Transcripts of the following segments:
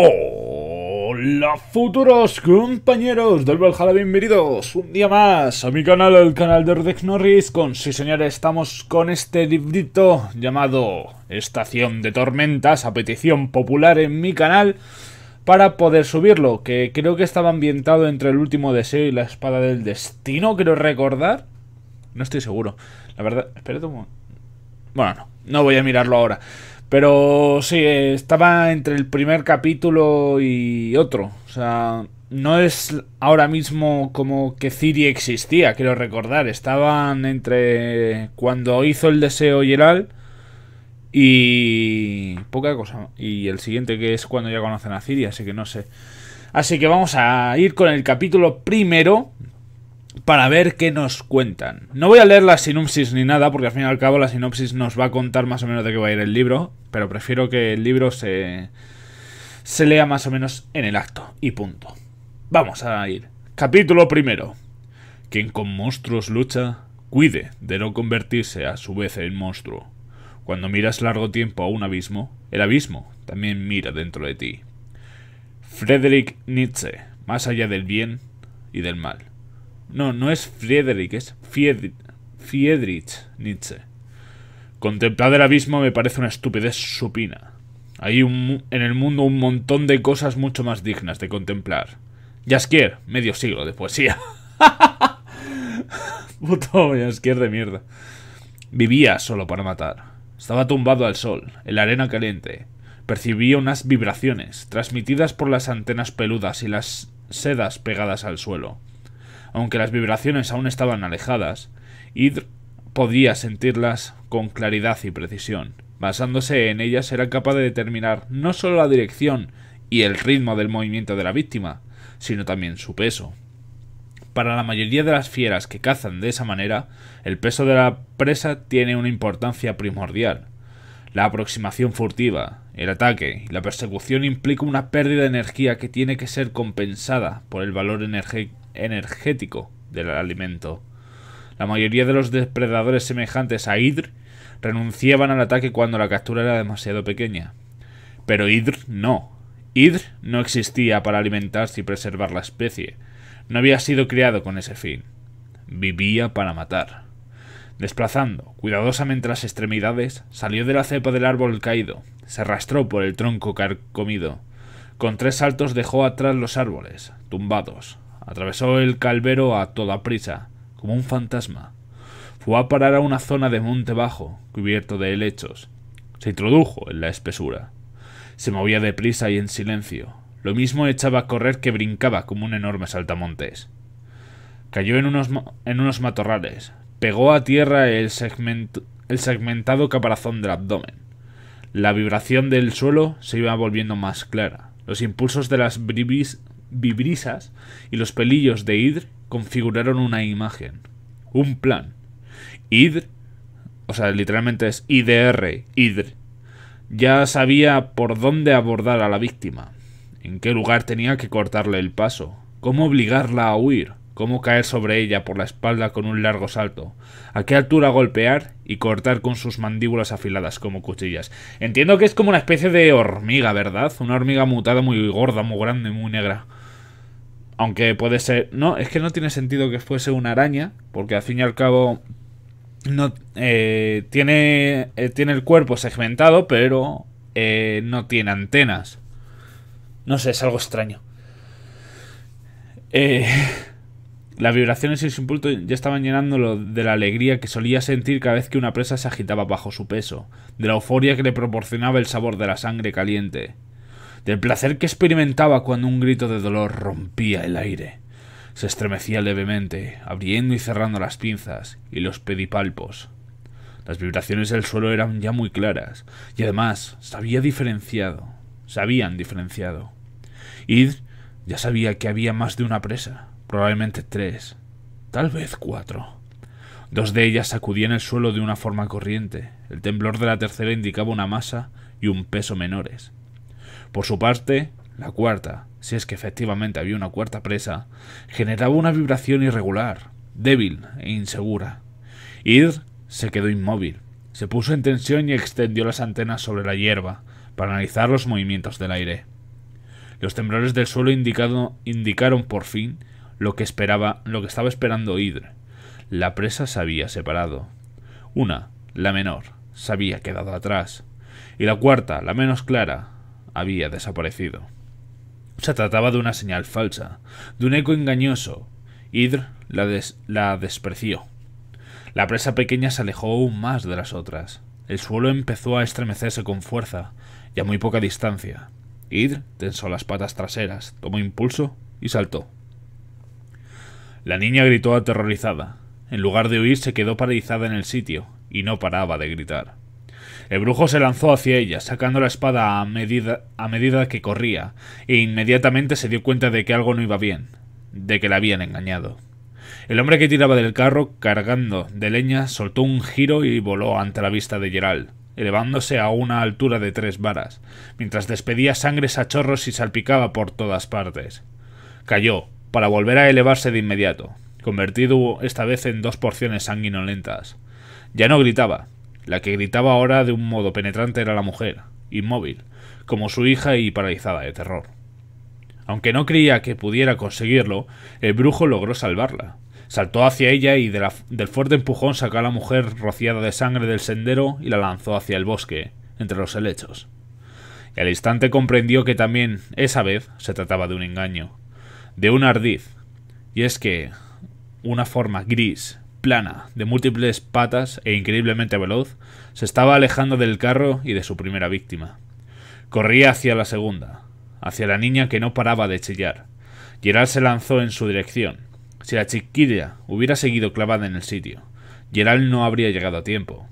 Hola futuros compañeros del Valhalla, bienvenidos un día más a mi canal, el canal de Redex Norris con, sí señores, estamos con este librito llamado Estación de Tormentas a petición popular en mi canal para poder subirlo, que creo que estaba ambientado entre el último deseo y la espada del destino, quiero recordar no estoy seguro, la verdad, espérate un momento bueno, no, no voy a mirarlo ahora pero sí, estaba entre el primer capítulo y otro. O sea, no es ahora mismo como que Ciri existía, quiero recordar. Estaban entre cuando hizo el deseo Yeral y poca cosa. Y el siguiente que es cuando ya conocen a Ciri, así que no sé. Así que vamos a ir con el capítulo primero, para ver qué nos cuentan. No voy a leer la sinopsis ni nada, porque al fin y al cabo la sinopsis nos va a contar más o menos de qué va a ir el libro, pero prefiero que el libro se, se lea más o menos en el acto, y punto. Vamos a ir. Capítulo primero. Quien con monstruos lucha, cuide de no convertirse a su vez en monstruo. Cuando miras largo tiempo a un abismo, el abismo también mira dentro de ti. Friedrich Nietzsche, más allá del bien y del mal. No, no es Friedrich, es Friedrich, Friedrich Nietzsche. Contemplar el abismo me parece una estupidez supina. Hay en el mundo un montón de cosas mucho más dignas de contemplar. Jasquier, medio siglo de poesía. Puto de mierda. Vivía solo para matar. Estaba tumbado al sol, en la arena caliente. Percibía unas vibraciones, transmitidas por las antenas peludas y las sedas pegadas al suelo aunque las vibraciones aún estaban alejadas, Idr podía sentirlas con claridad y precisión. Basándose en ellas era capaz de determinar no solo la dirección y el ritmo del movimiento de la víctima, sino también su peso. Para la mayoría de las fieras que cazan de esa manera, el peso de la presa tiene una importancia primordial. La aproximación furtiva, el ataque y la persecución implica una pérdida de energía que tiene que ser compensada por el valor energético energético del alimento. La mayoría de los depredadores semejantes a Idr renunciaban al ataque cuando la captura era demasiado pequeña. Pero Idr no. Idr no existía para alimentarse y preservar la especie. No había sido criado con ese fin. Vivía para matar. Desplazando cuidadosamente las extremidades, salió de la cepa del árbol caído, se arrastró por el tronco carcomido. Con tres saltos dejó atrás los árboles, tumbados, Atravesó el calvero a toda prisa, como un fantasma. Fue a parar a una zona de monte bajo, cubierto de helechos. Se introdujo en la espesura. Se movía deprisa y en silencio. Lo mismo echaba a correr que brincaba como un enorme saltamontes. Cayó en unos, en unos matorrales. Pegó a tierra el, el segmentado caparazón del abdomen. La vibración del suelo se iba volviendo más clara. Los impulsos de las bribis vibrisas y los pelillos de Idr configuraron una imagen, un plan. Idr, o sea, literalmente es IDR, Idr, ya sabía por dónde abordar a la víctima, en qué lugar tenía que cortarle el paso, cómo obligarla a huir, cómo caer sobre ella por la espalda con un largo salto, a qué altura golpear y cortar con sus mandíbulas afiladas como cuchillas. Entiendo que es como una especie de hormiga, ¿verdad? Una hormiga mutada muy gorda, muy grande, muy negra. Aunque puede ser... No, es que no tiene sentido que fuese una araña, porque al fin y al cabo no eh, tiene, eh, tiene el cuerpo segmentado, pero eh, no tiene antenas. No sé, es algo extraño. las vibraciones y los impulsos ya estaban llenándolo de la alegría que solía sentir cada vez que una presa se agitaba bajo su peso, de la euforia que le proporcionaba el sabor de la sangre caliente del placer que experimentaba cuando un grito de dolor rompía el aire. Se estremecía levemente, abriendo y cerrando las pinzas y los pedipalpos. Las vibraciones del suelo eran ya muy claras, y además se había diferenciado, se habían diferenciado. Id ya sabía que había más de una presa, probablemente tres, tal vez cuatro. Dos de ellas sacudían el suelo de una forma corriente. El temblor de la tercera indicaba una masa y un peso menores. Por su parte, la cuarta, si es que efectivamente había una cuarta presa, generaba una vibración irregular, débil e insegura. Idr se quedó inmóvil, se puso en tensión y extendió las antenas sobre la hierba para analizar los movimientos del aire. Los temblores del suelo indicado, indicaron por fin lo que esperaba, lo que estaba esperando Idr. La presa se había separado. Una, la menor, se había quedado atrás, y la cuarta, la menos clara, había desaparecido. Se trataba de una señal falsa, de un eco engañoso. Idr la, despreció. La presa pequeña se alejó aún más de las otras. El suelo empezó a estremecerse con fuerza y a muy poca distancia. Idr tensó las patas traseras, tomó impulso y saltó. La niña gritó aterrorizada. En lugar de huir se quedó paralizada en el sitio y no paraba de gritar. El brujo se lanzó hacia ella, sacando la espada a medida, a medida que corría, e inmediatamente se dio cuenta de que algo no iba bien, de que la habían engañado. El hombre que tiraba del carro, cargando de leña, soltó un giro y voló ante la vista de Gerald, elevándose a una altura de tres varas, mientras despedía sangre a chorros y salpicaba por todas partes. Cayó, para volver a elevarse de inmediato, convertido esta vez en dos porciones sanguinolentas. Ya no gritaba, la que gritaba ahora de un modo penetrante era la mujer, inmóvil, como su hija y paralizada de terror. Aunque no creía que pudiera conseguirlo, el brujo logró salvarla. Saltó hacia ella y del fuerte empujón sacó a la mujer rociada de sangre del sendero y la lanzó hacia el bosque, entre los helechos. Y al instante comprendió que también, esa vez, se trataba de un engaño, de un ardiz. Y es que una forma gris, plana, de múltiples patas e increíblemente veloz, se estaba alejando del carro y de su primera víctima. Corría hacia la segunda, hacia la niña que no paraba de chillar. Gerald se lanzó en su dirección. Si la chiquilla hubiera seguido clavada en el sitio, Gerald no habría llegado a tiempo,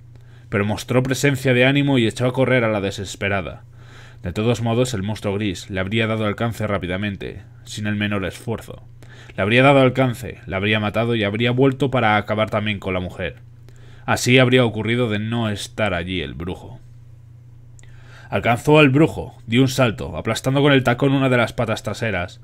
pero mostró presencia de ánimo y echó a correr a la desesperada. De todos modos, el monstruo gris le habría dado alcance rápidamente, sin el menor esfuerzo. Le habría dado alcance, la habría matado y habría vuelto para acabar también con la mujer. Así habría ocurrido de no estar allí el brujo. Alcanzó al brujo, dio un salto, aplastando con el tacón una de las patas traseras.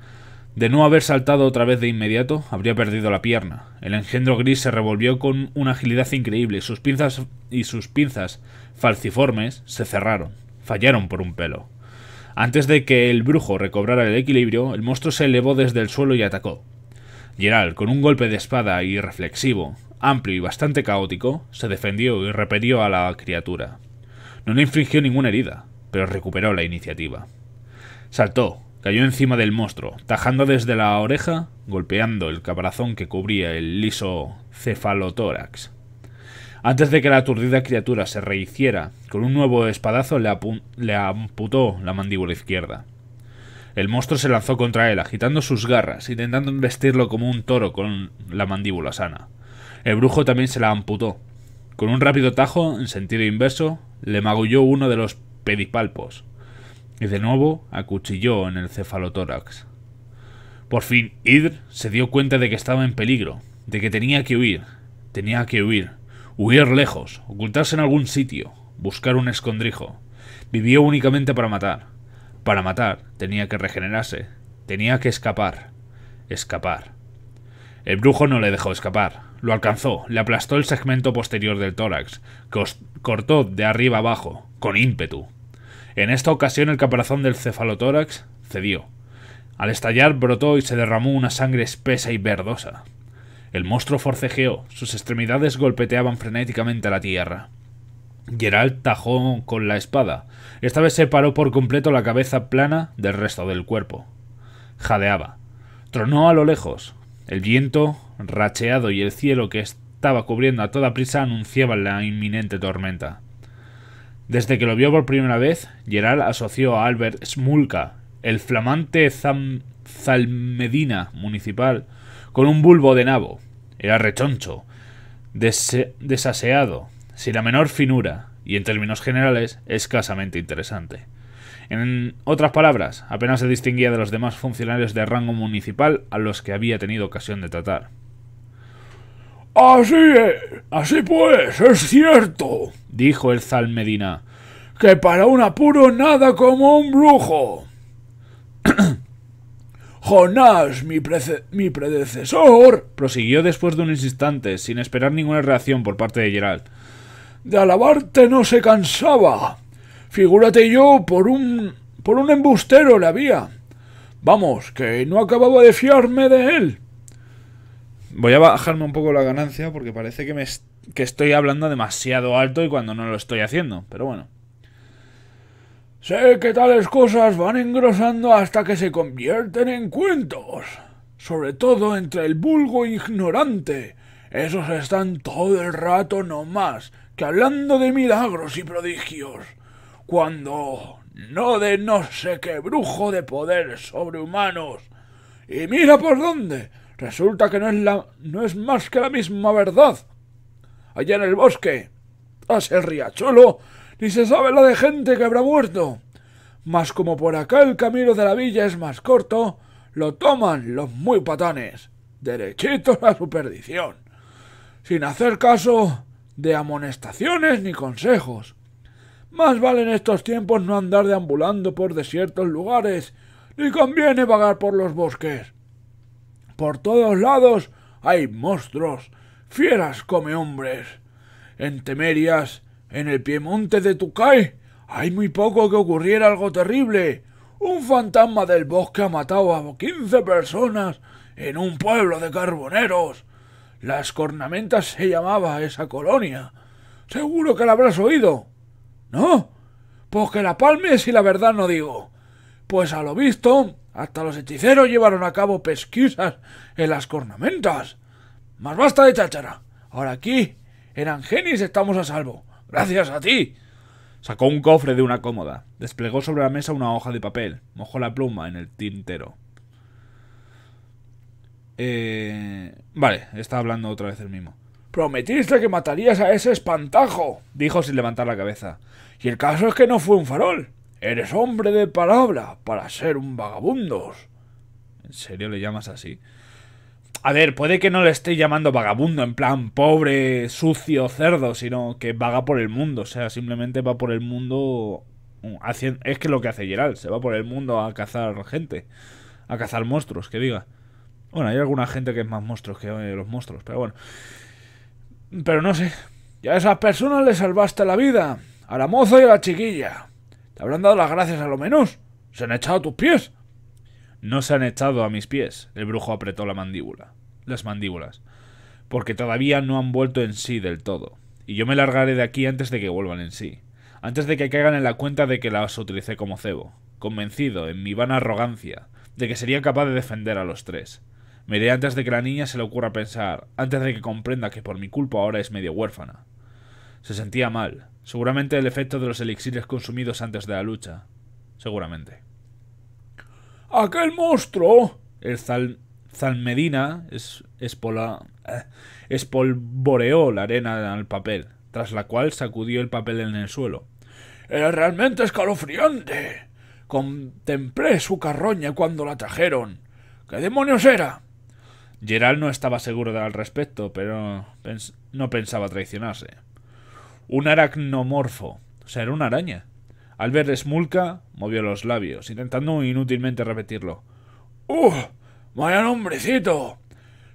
De no haber saltado otra vez de inmediato, habría perdido la pierna. El engendro gris se revolvió con una agilidad increíble, sus pinzas y sus pinzas falciformes se cerraron, fallaron por un pelo. Antes de que el brujo recobrara el equilibrio, el monstruo se elevó desde el suelo y atacó. Gerald, con un golpe de espada y reflexivo, amplio y bastante caótico, se defendió y repelió a la criatura. No le infligió ninguna herida, pero recuperó la iniciativa. Saltó, cayó encima del monstruo, tajando desde la oreja, golpeando el caparazón que cubría el liso cefalotórax. Antes de que la aturdida criatura se rehiciera, con un nuevo espadazo le, amputó la mandíbula izquierda. El monstruo se lanzó contra él, agitando sus garras, intentando vestirlo como un toro con la mandíbula sana. El brujo también se la amputó. Con un rápido tajo, en sentido inverso, le magulló uno de los pedipalpos y de nuevo acuchilló en el cefalotórax. Por fin, Idr se dio cuenta de que estaba en peligro, de que tenía que huir, tenía que huir. Huir lejos, ocultarse en algún sitio, buscar un escondrijo. Vivió únicamente para matar. Para matar tenía que regenerarse, tenía que escapar. Escapar. El brujo no le dejó escapar. Lo alcanzó, le aplastó el segmento posterior del tórax, cortó de arriba abajo, con ímpetu. En esta ocasión el caparazón del cefalotórax cedió. Al estallar brotó y se derramó una sangre espesa y verdosa. El monstruo forcejeó, sus extremidades golpeteaban frenéticamente la tierra. Geralt tajó con la espada. Esta vez separó por completo la cabeza plana del resto del cuerpo. Jadeaba. Tronó a lo lejos. El viento, racheado y el cielo que estaba cubriendo a toda prisa anunciaban la inminente tormenta. Desde que lo vio por primera vez, Gerald asoció a Albert Smulka, el flamante zalmedina municipal, con un bulbo de nabo, era rechoncho, desaseado, sin la menor finura y en términos generales escasamente interesante. En otras palabras, apenas se distinguía de los demás funcionarios de rango municipal a los que había tenido ocasión de tratar. Así es, así pues, es cierto, dijo el Medina— que para un apuro nada como un brujo. Jonás, mi, predecesor, prosiguió después de un instante, sin esperar ninguna reacción por parte de Gerald. De alabarte no se cansaba. Figúrate yo, por un. por un embustero le había. Vamos, que no acababa de fiarme de él. Voy a bajarme un poco la ganancia porque parece que, me, que estoy hablando demasiado alto y cuando no lo estoy haciendo, pero bueno. Sé que tales cosas van engrosando hasta que se convierten en cuentos, sobre todo entre el vulgo ignorante. Esos están todo el rato no más que hablando de milagros y prodigios, cuando no de no sé qué brujo de sobre humanos. Y mira por dónde, resulta que no es, la, no es más que la misma verdad. Allá en el bosque, hace el riachuelo, y se sabe la de gente que habrá muerto. Mas como por acá el camino de la villa es más corto, lo toman los muy patanes, derechitos a su perdición, sin hacer caso de amonestaciones ni consejos. Más vale en estos tiempos no andar deambulando por desiertos lugares, ni conviene vagar por los bosques. Por todos lados hay monstruos, fieras come hombres. En Temerias en el Piemonte de Tucay hay muy poco que ocurriera algo terrible. Un fantasma del bosque ha matado a 15 personas en un pueblo de carboneros. Las cornamentas se llamaba esa colonia. Seguro que la habrás oído. ¿No? Pues que la palme si la verdad no digo. Pues a lo visto, hasta los hechiceros llevaron a cabo pesquisas en las cornamentas. Más basta de cháchara. Ahora aquí, en Angenis, estamos a salvo. Gracias a ti. Sacó un cofre de una cómoda, desplegó sobre la mesa una hoja de papel, mojó la pluma en el tintero. Eh... Vale, está hablando otra vez el mismo. Prometiste que matarías a ese espantajo, dijo sin levantar la cabeza. Y el caso es que no fue un farol. Eres hombre de palabra para ser un vagabundo. ¿En serio le llamas así? A ver, puede que no le esté llamando vagabundo, en plan pobre, sucio, cerdo, sino que vaga por el mundo. O sea, simplemente va por el mundo mm, haciendo... Es que lo que hace Gerald, se va por el mundo a cazar gente. A cazar monstruos, que diga. Bueno, hay alguna gente que es más monstruos que eh, los monstruos, pero bueno. Pero no sé. Ya a esas personas le salvaste la vida. A la moza y a la chiquilla. Te habrán dado las gracias a lo menos. Se han echado tus pies. No se han echado a mis pies. El brujo apretó la mandíbula. Las mandíbulas. Porque todavía no han vuelto en sí del todo. Y yo me largaré de aquí antes de que vuelvan en sí. Antes de que caigan en la cuenta de que las utilicé como cebo. Convencido, en mi vana arrogancia, de que sería capaz de defender a los tres. Me iré antes de que la niña se le ocurra pensar, antes de que comprenda que por mi culpa ahora es medio huérfana. Se sentía mal. Seguramente el efecto de los elixires consumidos antes de la lucha. Seguramente. Aquel monstruo, el Zalmedina, es, eh, espolvoreó la arena al papel, tras la cual sacudió el papel en el suelo. Era realmente escalofriante. Contemplé su carroña cuando la trajeron. ¿Qué demonios era? Gerald no estaba seguro al respecto, pero no pensaba traicionarse. Un aracnomorfo. O sea, era una araña. Al ver Smulka, movió los labios, intentando inútilmente repetirlo. ¡Uf! ¡Uh! ¡Vaya hombrecito!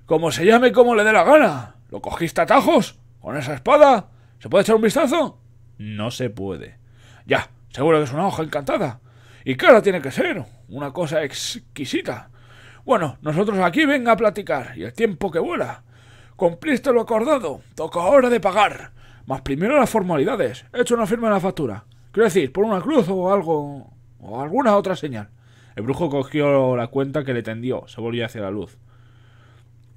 Como se llame como le dé la gana. ¿Lo cogiste a tajos? ¿Con esa espada? ¿Se puede echar un vistazo? No se puede. Ya, seguro que es una hoja encantada. Y cara tiene que ser, una cosa exquisita. Bueno, nosotros aquí venga a platicar, y el tiempo que vuela. Cumpliste lo acordado, toca hora de pagar. Mas primero las formalidades, he hecho una firma en la factura. Quiero decir, por una cruz o algo, o alguna otra señal. El brujo cogió la cuenta que le tendió, se volvió hacia la luz.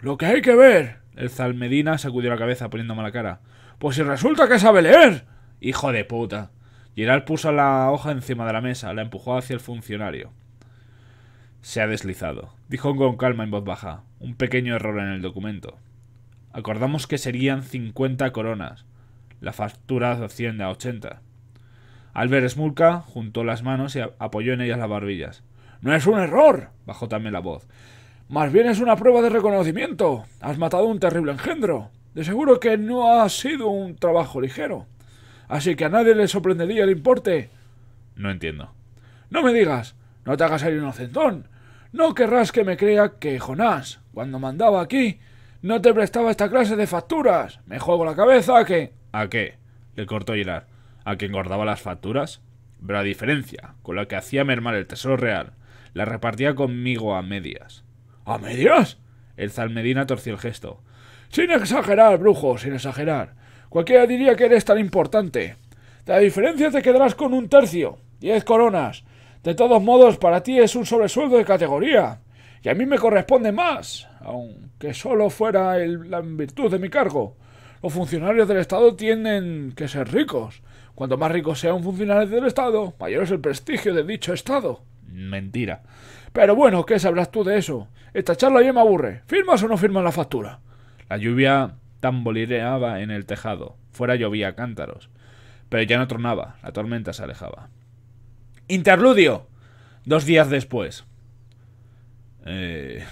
Lo que hay que ver. El Zalmedina sacudió la cabeza poniendo mala cara. Pues si resulta que sabe leer. Hijo de puta. Gerard puso la hoja encima de la mesa, la empujó hacia el funcionario. Se ha deslizado, dijo con calma en voz baja. Un pequeño error en el documento. Acordamos que serían 50 coronas. La factura asciende a 80 ver Smulka juntó las manos y apoyó en ellas las barbillas. No es un error, bajó también la voz. Más bien es una prueba de reconocimiento. Has matado un terrible engendro. De seguro que no ha sido un trabajo ligero. Así que a nadie le sorprendería el importe. No entiendo. No me digas. No te hagas el inocentón. No querrás que me crea que Jonás, cuando mandaba aquí, no te prestaba esta clase de facturas. Me juego la cabeza a que... ¿A qué? Le cortó Hilar a quien guardaba las facturas, pero la diferencia con la que hacía mermar el tesoro real la repartía conmigo a medias. ¿A medias? El Zalmedina torció el gesto. Sin exagerar, brujo, sin exagerar. Cualquiera diría que eres tan importante. De la diferencia te quedarás con un tercio, diez coronas. De todos modos, para ti es un sobresueldo de categoría. Y a mí me corresponde más, aunque solo fuera en la virtud de mi cargo. Los funcionarios del Estado tienen que ser ricos. Cuanto más rico sea un funcionario del Estado, mayor es el prestigio de dicho Estado. Mentira. Pero bueno, ¿qué sabrás tú de eso? Esta charla ya me aburre. ¿Firmas o no firmas la factura? La lluvia tamborileaba en el tejado. Fuera llovía cántaros. Pero ya no tronaba. La tormenta se alejaba. Interludio. Dos días después. Eh...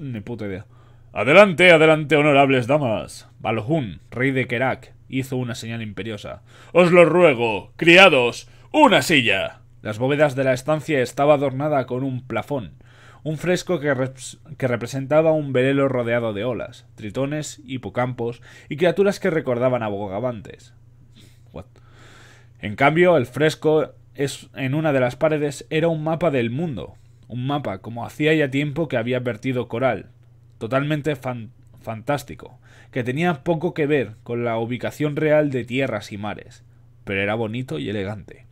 Ni puta idea. Adelante, adelante, honorables damas. Balhun, rey de Kerak, hizo una señal imperiosa. Os lo ruego, criados, una silla. Las bóvedas de la estancia estaba adornada con un plafón, un fresco que, representaba un velelo rodeado de olas, tritones, hipocampos y criaturas que recordaban a bogavantes. En cambio, el fresco es, en una de las paredes era un mapa del mundo, un mapa como hacía ya tiempo que había vertido Coral, totalmente fantástico fantástico, que tenía poco que ver con la ubicación real de tierras y mares, pero era bonito y elegante.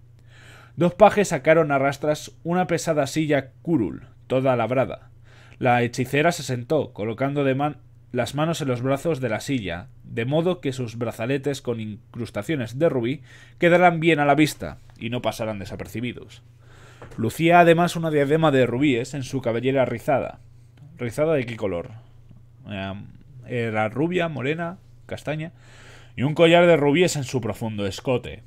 Dos pajes sacaron a rastras una pesada silla curul, toda labrada. La hechicera se sentó, colocando de man las manos en los brazos de la silla, de modo que sus brazaletes con incrustaciones de rubí quedaran bien a la vista y no pasaran desapercibidos. Lucía además una diadema de rubíes en su cabellera rizada. ¿Rizada de qué color? era rubia, morena, castaña, y un collar de rubíes en su profundo escote.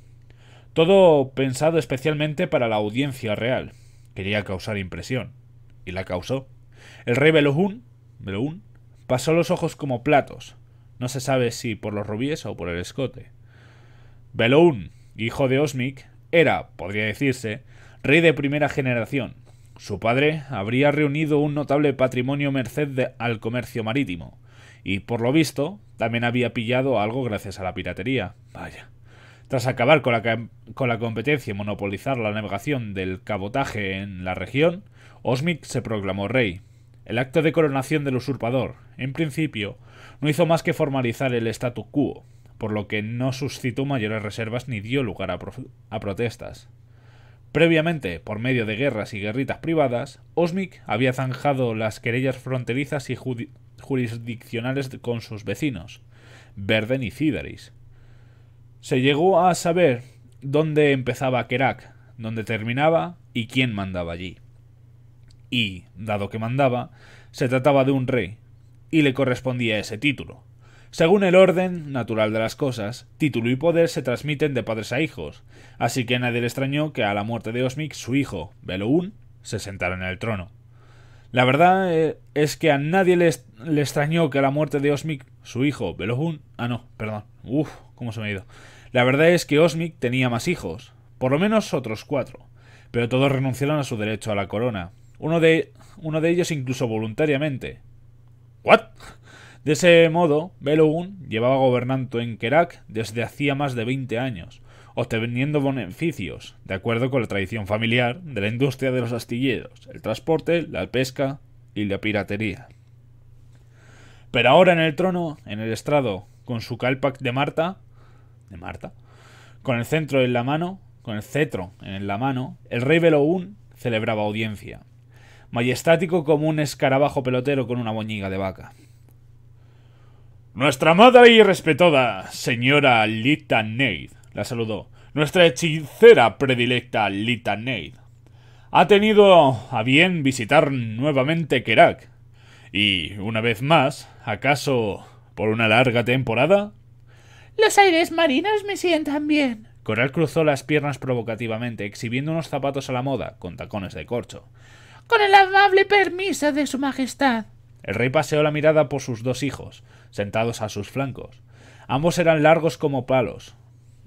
Todo pensado especialmente para la audiencia real. Quería causar impresión. Y la causó. El rey Belohun, pasó los ojos como platos. No se sabe si por los rubíes o por el escote. Belohun, hijo de Osmic, era, podría decirse, rey de primera generación. Su padre habría reunido un notable patrimonio merced al comercio marítimo y por lo visto también había pillado algo gracias a la piratería. Vaya. Tras acabar con la, con la competencia y monopolizar la navegación del cabotaje en la región, Osmic se proclamó rey. El acto de coronación del usurpador, en principio, no hizo más que formalizar el statu quo, por lo que no suscitó mayores reservas ni dio lugar a, a protestas. Previamente, por medio de guerras y guerritas privadas, Osmic había zanjado las querellas fronterizas y jurisdiccionales con sus vecinos, Verden y Cidaris. Se llegó a saber dónde empezaba Kerak, dónde terminaba y quién mandaba allí. Y, dado que mandaba, se trataba de un rey, y le correspondía ese título. Según el orden natural de las cosas, título y poder se transmiten de padres a hijos, así que nadie le extrañó que a la muerte de Osmic su hijo, Beloun, se sentara en el trono. La verdad eh, es que a nadie le, le extrañó que la muerte de Osmic, su hijo Belohun, ah no, perdón, Uf, cómo se me ha ido. La verdad es que Osmic tenía más hijos, por lo menos otros cuatro, pero todos renunciaron a su derecho a la corona. Uno de, uno de ellos incluso voluntariamente. ¿What? De ese modo, Belohun llevaba gobernando en Kerak desde hacía más de 20 años, obteniendo beneficios, de acuerdo con la tradición familiar de la industria de los astilleros, el transporte, la pesca y la piratería. Pero ahora en el trono, en el estrado, con su calpac de Marta, de Marta, con el centro en la mano, con el cetro en la mano, el rey Beloún celebraba audiencia, majestático como un escarabajo pelotero con una boñiga de vaca. Nuestra amada y respetada señora Lita Neid, la saludó, nuestra hechicera predilecta Lita Neid, ha tenido a bien visitar nuevamente Kerak, y, una vez más, ¿Acaso por una larga temporada? Los aires marinos me sientan bien. Coral cruzó las piernas provocativamente, exhibiendo unos zapatos a la moda, con tacones de corcho. Con el amable permiso de su Majestad. El rey paseó la mirada por sus dos hijos, sentados a sus flancos. Ambos eran largos como palos.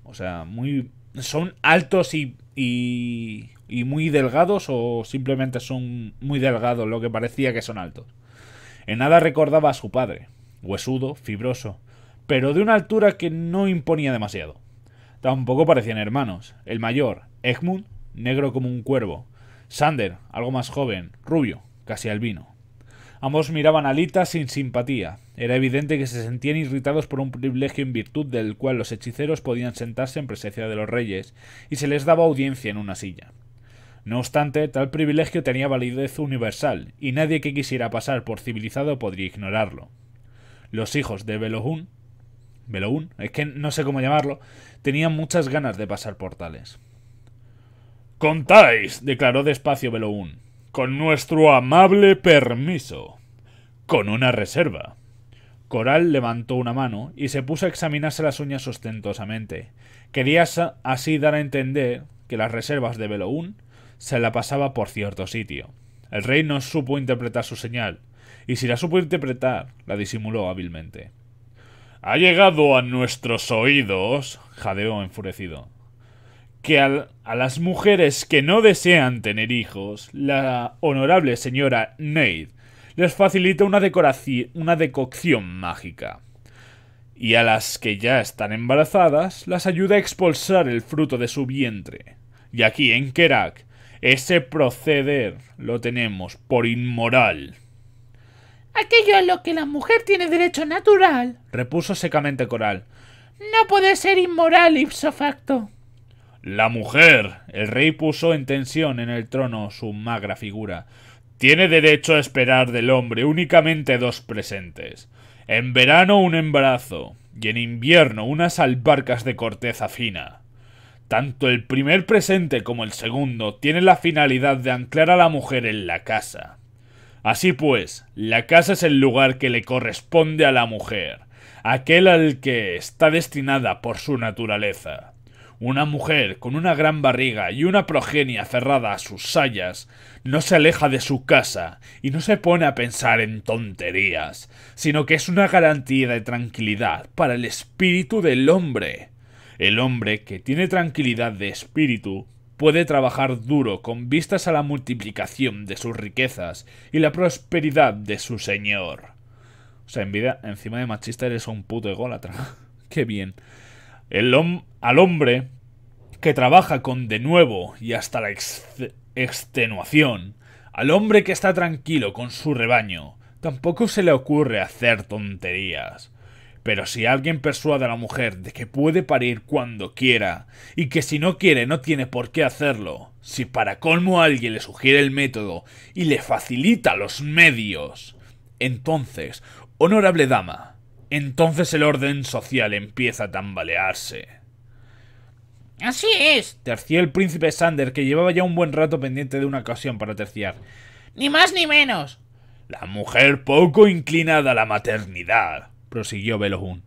O sea, muy. son altos y. y. y muy delgados, o simplemente son muy delgados, lo que parecía que son altos. En nada recordaba a su padre, huesudo, fibroso, pero de una altura que no imponía demasiado. Tampoco parecían hermanos. El mayor, Egmund, negro como un cuervo. Sander, algo más joven, rubio, casi albino. Ambos miraban a Lita sin simpatía. Era evidente que se sentían irritados por un privilegio en virtud del cual los hechiceros podían sentarse en presencia de los reyes y se les daba audiencia en una silla. No obstante, tal privilegio tenía validez universal, y nadie que quisiera pasar por civilizado podría ignorarlo. Los hijos de Belohun, Belohun, es que no sé cómo llamarlo, tenían muchas ganas de pasar por tales. Contáis, declaró despacio Belohun, con nuestro amable permiso, con una reserva. Coral levantó una mano y se puso a examinarse las uñas ostentosamente. Quería así dar a entender que las reservas de Beloún se la pasaba por cierto sitio. El rey no supo interpretar su señal, y si la supo interpretar, la disimuló hábilmente. Ha llegado a nuestros oídos, jadeó enfurecido, que a las mujeres que no desean tener hijos, la honorable señora Nade les facilita una, una decocción mágica. Y a las que ya están embarazadas, las ayuda a expulsar el fruto de su vientre. Y aquí en Kerak ese proceder lo tenemos por inmoral. Aquello a lo que la mujer tiene derecho natural, repuso secamente Coral. No puede ser inmoral ipso facto. La mujer. El rey puso en tensión en el trono su magra figura. Tiene derecho a esperar del hombre únicamente dos presentes. En verano un embarazo y en invierno unas albarcas de corteza fina. Tanto el primer presente como el segundo tienen la finalidad de anclar a la mujer en la casa. Así pues, la casa es el lugar que le corresponde a la mujer, aquel al que está destinada por su naturaleza. Una mujer con una gran barriga y una progenia cerrada a sus sayas no se aleja de su casa y no se pone a pensar en tonterías, sino que es una garantía de tranquilidad para el espíritu del hombre. El hombre que tiene tranquilidad de espíritu puede trabajar duro con vistas a la multiplicación de sus riquezas y la prosperidad de su señor. O sea, en vida, encima de machista eres un puto ególatra. Qué bien. El al hombre que trabaja con de nuevo y hasta la extenuación, al hombre que está tranquilo con su rebaño, tampoco se le ocurre hacer tonterías. Pero si alguien persuade a la mujer de que puede parir cuando quiera, y que si no quiere no tiene por qué hacerlo, si para colmo alguien le sugiere el método y le facilita los medios, entonces, honorable dama, entonces el orden social empieza a tambalearse. Así es, terció el príncipe Sander, que llevaba ya un buen rato pendiente de una ocasión para terciar. Ni más ni menos. La mujer poco inclinada a la maternidad prosiguió Belohun.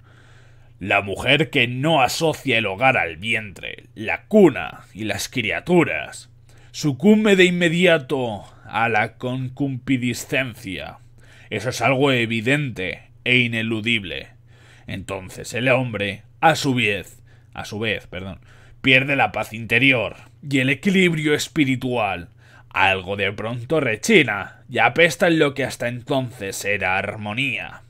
La mujer que no asocia el hogar al vientre, la cuna y las criaturas, sucumbe de inmediato a la concupiscencia. Eso es algo evidente e ineludible. Entonces el hombre, a su vez, a su vez, perdón, pierde la paz interior y el equilibrio espiritual. Algo de pronto rechina y apesta en lo que hasta entonces era armonía.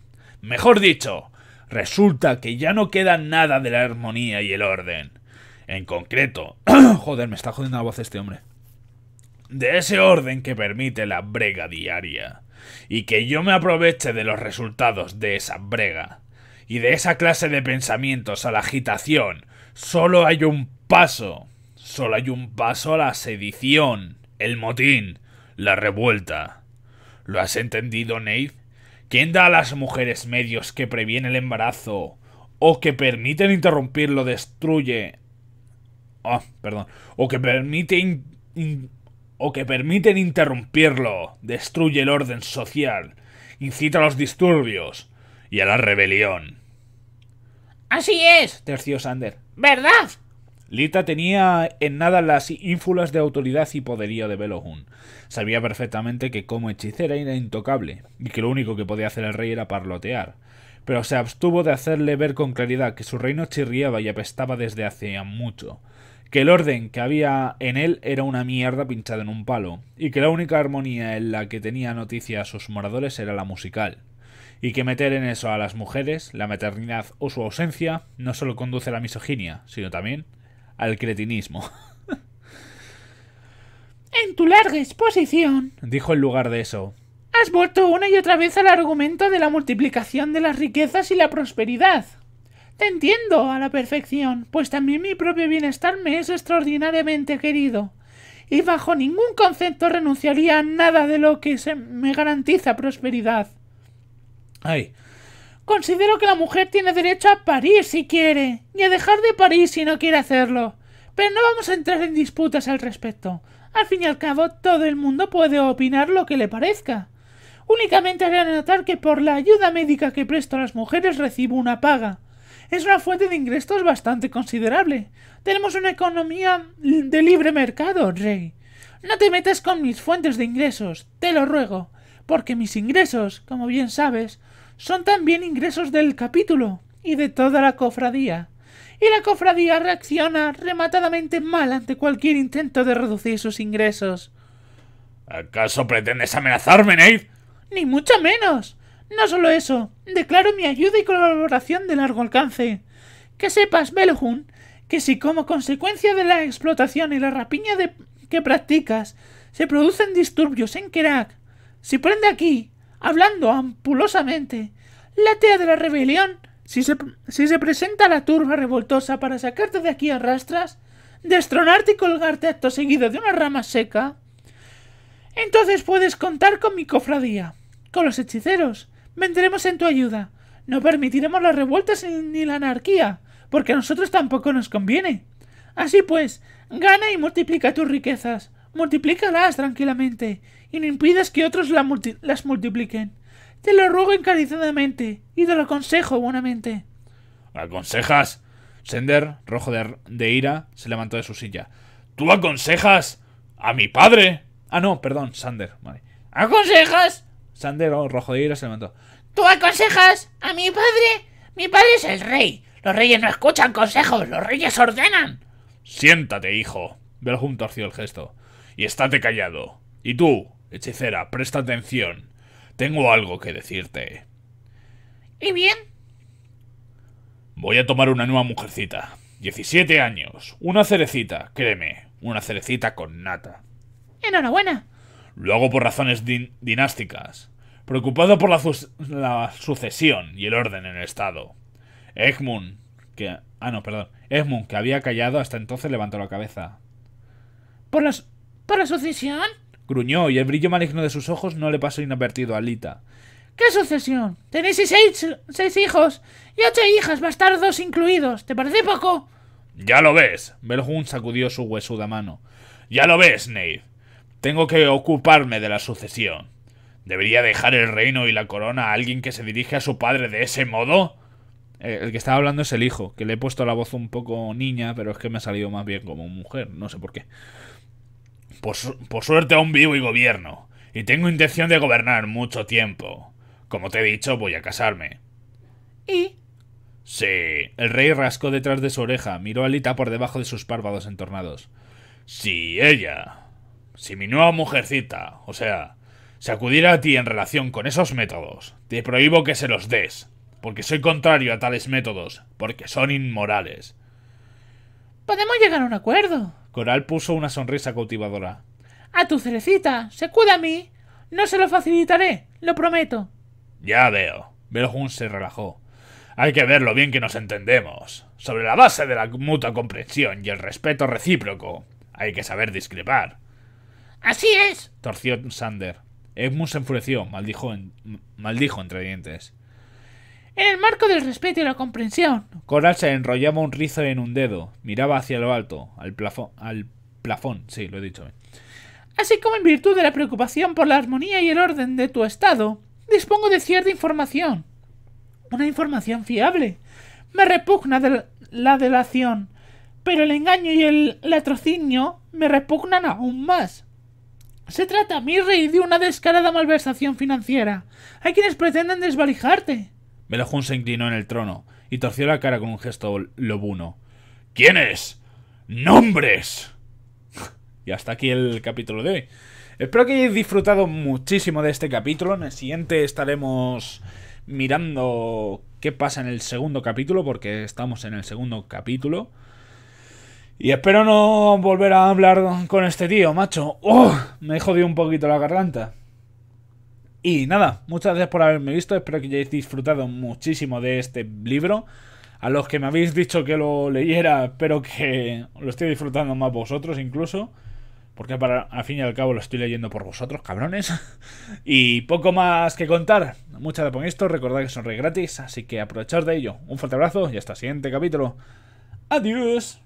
Mejor dicho, resulta que ya no queda nada de la armonía y el orden. En concreto, joder, me está jodiendo la voz este hombre. De ese orden que permite la brega diaria. Y que yo me aproveche de los resultados de esa brega. Y de esa clase de pensamientos a la agitación. Solo hay un paso. Solo hay un paso a la sedición. El motín. La revuelta. ¿Lo has entendido, Nate? ¿Quién da a las mujeres medios que previene el embarazo o que permiten interrumpirlo destruye? Ah, perdón. O que permiten o que permiten interrumpirlo destruye el orden social, incita a los disturbios y a la rebelión. Así es, terció Sander. ¿Verdad? Lita tenía en nada las ínfulas de autoridad y poderío de Belohun. Sabía perfectamente que como hechicera era intocable, y que lo único que podía hacer el rey era parlotear. Pero se abstuvo de hacerle ver con claridad que su reino chirriaba y apestaba desde hacía mucho, que el orden que había en él era una mierda pinchada en un palo, y que la única armonía en la que tenía noticia a sus moradores era la musical y que meter en eso a las mujeres, la maternidad o su ausencia no solo conduce a la misoginia, sino también al cretinismo. En tu larga exposición, dijo en lugar de eso, has vuelto una y otra vez al argumento de la multiplicación de las riquezas y la prosperidad. Te entiendo a la perfección, pues también mi propio bienestar me es extraordinariamente querido, y bajo ningún concepto renunciaría a nada de lo que se me garantiza prosperidad. Ay, Considero que la mujer tiene derecho a parir si quiere, y a dejar de parir si no quiere hacerlo. Pero no vamos a entrar en disputas al respecto. Al fin y al cabo, todo el mundo puede opinar lo que le parezca. Únicamente haré anotar que por la ayuda médica que presto a las mujeres recibo una paga. Es una fuente de ingresos bastante considerable. Tenemos una economía de libre mercado, Rey. No te metas con mis fuentes de ingresos, te lo ruego, porque mis ingresos, como bien sabes, son también ingresos del capítulo y de toda la cofradía. Y la cofradía reacciona rematadamente mal ante cualquier intento de reducir sus ingresos. ¿Acaso pretendes amenazarme, Nate? Ni mucho menos. No solo eso, declaro mi ayuda y colaboración de largo alcance. Que sepas, Belhun, que si como consecuencia de la explotación y la rapiña que practicas, se producen disturbios en Kerak, si prende aquí, hablando ampulosamente. La tea de la rebelión. Si se, presenta la turba revoltosa para sacarte de aquí a rastras, destronarte y colgarte acto seguido de una rama seca, entonces puedes contar con mi cofradía. Con los hechiceros. Vendremos en tu ayuda. No permitiremos las revueltas ni la anarquía, porque a nosotros tampoco nos conviene. Así pues, gana y multiplica tus riquezas multiplícalas tranquilamente y no impidas que otros las multipliquen. Te lo ruego encarecidamente y te lo aconsejo buenamente. ¿Aconsejas? Sender, rojo de, ira, se levantó de su silla. ¿Tú aconsejas a mi padre? Ah, no, perdón, Sander. ¿Aconsejas? Sander, oh, rojo de ira, se levantó. ¿Tú aconsejas a mi padre? Mi padre es el rey. Los reyes no escuchan consejos, los reyes ordenan. Siéntate, hijo. Belhum torció el gesto y estate callado. Y tú, hechicera, presta atención. Tengo algo que decirte. ¿Y bien? Voy a tomar una nueva mujercita. 17 años. Una cerecita, créeme. Una cerecita con nata. Enhorabuena. Lo hago por razones dinásticas. Preocupado por la, sucesión y el orden en el Estado. Egmund, que... Ah, no, perdón. Egmund, que había callado hasta entonces, levantó la cabeza. Por las la sucesión? Gruñó y el brillo maligno de sus ojos no le pasó inadvertido a Lita. ¿Qué sucesión? Tenéis seis, hijos y ocho hijas, bastardos incluidos. ¿Te parece poco? Ya lo ves. Belhun sacudió su huesuda mano. Ya lo ves, Nate. Tengo que ocuparme de la sucesión. ¿Debería dejar el reino y la corona a alguien que se dirige a su padre de ese modo? Eh, el que estaba hablando es el hijo, que le he puesto la voz un poco niña, pero es que me ha salido más bien como mujer, no sé por qué. Por, suerte aún vivo y gobierno, y tengo intención de gobernar mucho tiempo. Como te he dicho, voy a casarme. ¿Y? Sí. El rey rascó detrás de su oreja, miró a Lita por debajo de sus párpados entornados. Si ella, si mi nueva mujercita, o sea, se acudiera a ti en relación con esos métodos, te prohíbo que se los des, porque soy contrario a tales métodos, porque son inmorales. Podemos llegar a un acuerdo, Coral puso una sonrisa cautivadora. A tu cerecita, se cuida a mí. No se lo facilitaré, lo prometo. Ya veo. Belhun se relajó. Hay que ver lo bien que nos entendemos. Sobre la base de la mutua comprensión y el respeto recíproco, hay que saber discrepar. Así es, torció Sander. Edmund se enfureció, maldijo, maldijo entre dientes. En el marco del respeto y la comprensión. Coral se enrollaba un rizo en un dedo. Miraba hacia lo alto, al plafón. Al plafón, sí, lo he dicho. Así como en virtud de la preocupación por la armonía y el orden de tu estado, dispongo de cierta información. Una información fiable. Me repugna la delación, pero el engaño y el latrocinio me repugnan aún más. Se trata, mi rey, de una descarada malversación financiera. Hay quienes pretenden desvalijarte. Belojón se inclinó en el trono y torció la cara con un gesto lobuno. ¿Quiénes? ¡Nombres! y hasta aquí el capítulo de hoy. Espero que hayáis disfrutado muchísimo de este capítulo. En el siguiente estaremos mirando qué pasa en el segundo capítulo, porque estamos en el segundo capítulo. Y espero no volver a hablar con este tío, macho. ¡Oh! Me jodido un poquito la garganta. Y nada, muchas gracias por haberme visto, espero que hayáis disfrutado muchísimo de este libro. A los que me habéis dicho que lo leyera, espero que lo estoy disfrutando más vosotros incluso. Porque para, al fin y al cabo lo estoy leyendo por vosotros, cabrones. y poco más que contar. Muchas gracias por esto. Recordad que son rey gratis, así que aprovechad de ello. Un fuerte abrazo y hasta el siguiente capítulo. Adiós.